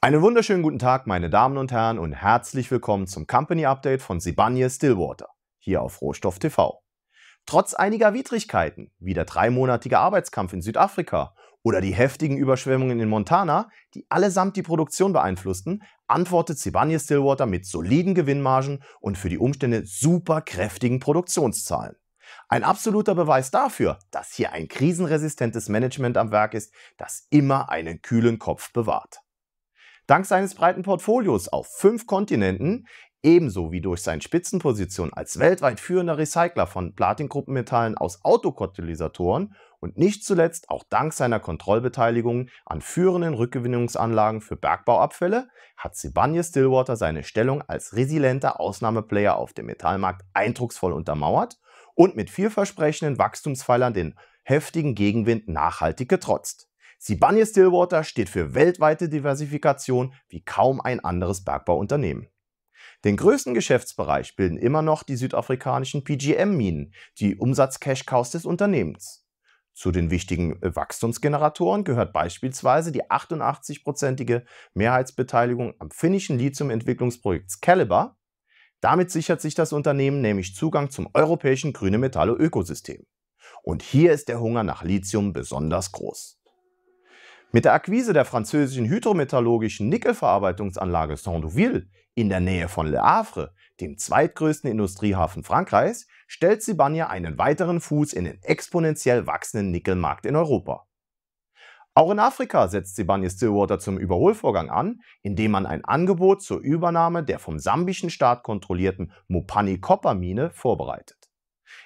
Einen wunderschönen guten Tag, meine Damen und Herren, und herzlich willkommen zum Company Update von Sibanye Stillwater hier auf Rohstoff TV. Trotz einiger Widrigkeiten, wie der dreimonatige Arbeitskampf in Südafrika oder die heftigen Überschwemmungen in Montana, die allesamt die Produktion beeinflussten, antwortet Sibanye Stillwater mit soliden Gewinnmargen und für die Umstände super kräftigen Produktionszahlen. Ein absoluter Beweis dafür, dass hier ein krisenresistentes Management am Werk ist, das immer einen kühlen Kopf bewahrt. Dank seines breiten Portfolios auf fünf Kontinenten, ebenso wie durch seine Spitzenposition als weltweit führender Recycler von Platingruppenmetallen aus Autokatalysatoren und nicht zuletzt auch dank seiner Kontrollbeteiligung an führenden Rückgewinnungsanlagen für Bergbauabfälle hat Sibanye Stillwater seine Stellung als resilienter Ausnahmeplayer auf dem Metallmarkt eindrucksvoll untermauert und mit vielversprechenden Wachstumspfeilern den heftigen Gegenwind nachhaltig getrotzt. Sibanye Stillwater steht für weltweite Diversifikation wie kaum ein anderes Bergbauunternehmen. Den größten Geschäftsbereich bilden immer noch die südafrikanischen PGM-Minen, die Umsatz-Cash-Cows des Unternehmens. Zu den wichtigen Wachstumsgeneratoren gehört beispielsweise die 88-prozentige Mehrheitsbeteiligung am finnischen Lithium-Entwicklungsprojekt Scalibur. Damit sichert sich das Unternehmen nämlich Zugang zum europäischen grünen Metalle-Ökosystem. Und hier ist der Hunger nach Lithium besonders groß. Mit der Akquise der französischen hydrometallurgischen Nickelverarbeitungsanlage Saint-Douville in der Nähe von Le Havre, dem zweitgrößten Industriehafen Frankreichs, stellt Sibania einen weiteren Fuß in den exponentiell wachsenden Nickelmarkt in Europa. Auch in Afrika setzt Sibania Stillwater zum Überholvorgang an, indem man ein Angebot zur Übernahme der vom sambischen Staat kontrollierten Mopani-Copper-Mine vorbereitet.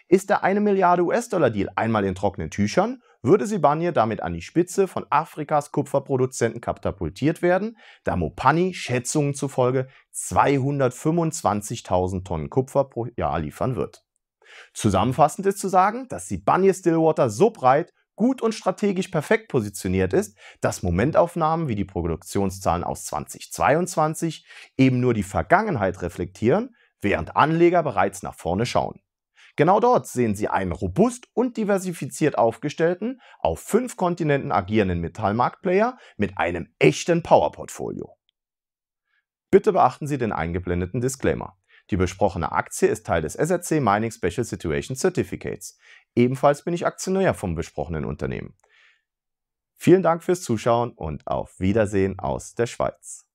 Ist der eine Milliarde US-Dollar-Deal einmal in trockenen Tüchern, würde Sibanye damit an die Spitze von Afrikas Kupferproduzenten katapultiert werden, da Mopani Schätzungen zufolge 225.000 Tonnen Kupfer pro Jahr liefern wird. Zusammenfassend ist zu sagen, dass Sibanye Stillwater so breit, gut und strategisch perfekt positioniert ist, dass Momentaufnahmen wie die Produktionszahlen aus 2022 eben nur die Vergangenheit reflektieren, während Anleger bereits nach vorne schauen. Genau dort sehen Sie einen robust und diversifiziert aufgestellten, auf fünf Kontinenten agierenden Metallmarktplayer mit einem echten Powerportfolio. Bitte beachten Sie den eingeblendeten Disclaimer. Die besprochene Aktie ist Teil des SRC Mining Special Situation Certificates. Ebenfalls bin ich Aktionär vom besprochenen Unternehmen. Vielen Dank fürs Zuschauen und auf Wiedersehen aus der Schweiz.